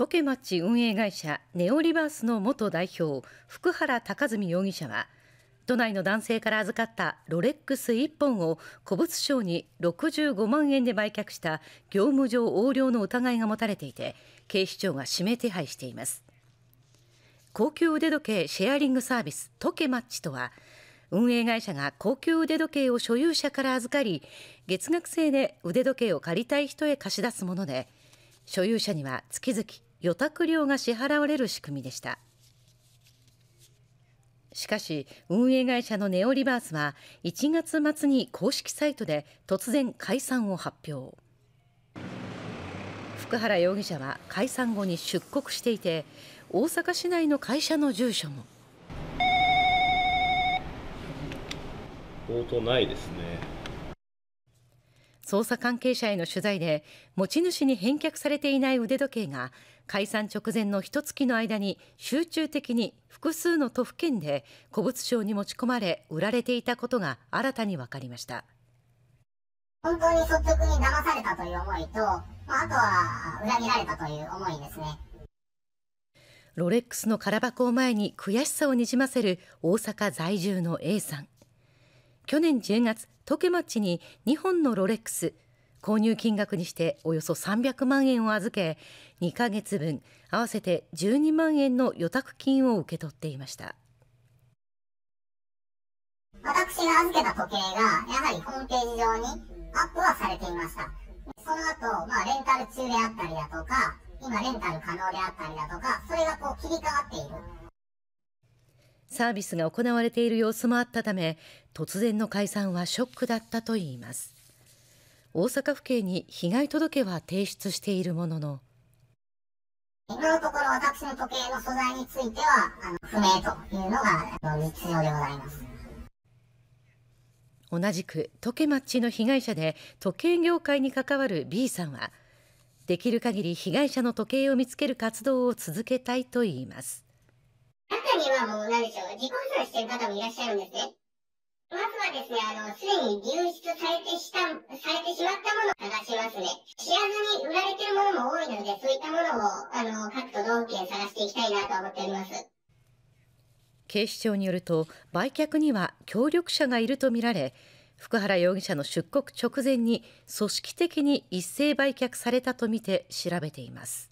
土気町運営会社ネオリバースの元代表福原孝純容疑者は都内の男性から預かったロレックス1本を古物商に65万円で売却した業務上横領の疑いが持たれていて警視庁が指名手配しています高級腕時計シェアリングサービストケマッチとは運営会社が高級腕時計を所有者から預かり月額制で腕時計を借りたい人へ貸し出すもので所有者には月々予託料が支払われる仕組みでしたしかし運営会社のネオリバースは1月末に公式サイトで突然解散を発表福原容疑者は解散後に出国していて大阪市内の会社の住所も応答ないですね捜査関係者への取材で持ち主に返却されていない腕時計が解散直前の一月の間に集中的に複数の都府県で古物商に持ち込まれ売られていたことが新たに分かりました本当に率直に騙されたという思いと、あとは裏切られたという思いですねロレックスの空箱を前に悔しさをにじませる大阪在住の A さん去年10月トケマッチに2本のロレックス購入金額にしておよそ300万円を預け2ヶ月分合わせて12万円の予託金を受け取っていました私が預けた時計がやはりホームページ上にアップはされていましたその後、まあ、レンタル中であったりだとか今レンタル可能であったりだとかそれがこう切り替わっているサービスが行われている様子もあったため突然の解散はショックだったといいます大阪府警に被害届は提出しているものの今のところ私の時計の素材については不明というのが実情でございます同じく時計マッチの被害者で時計業界に関わる B さんはできる限り被害者の時計を見つける活動を続けたいといいますにはもう、なんでしょう、自己破産してる方もいらっしゃるんですね。まずはですね、あの、すでに流出されてした、されてしまったものを探しますね。知らずに売られてるものも多いので、そういったものを、あの、各都道府県探していきたいなと思っております。警視庁によると、売却には協力者がいるとみられ、福原容疑者の出国直前に組織的に一斉売却されたとみて調べています。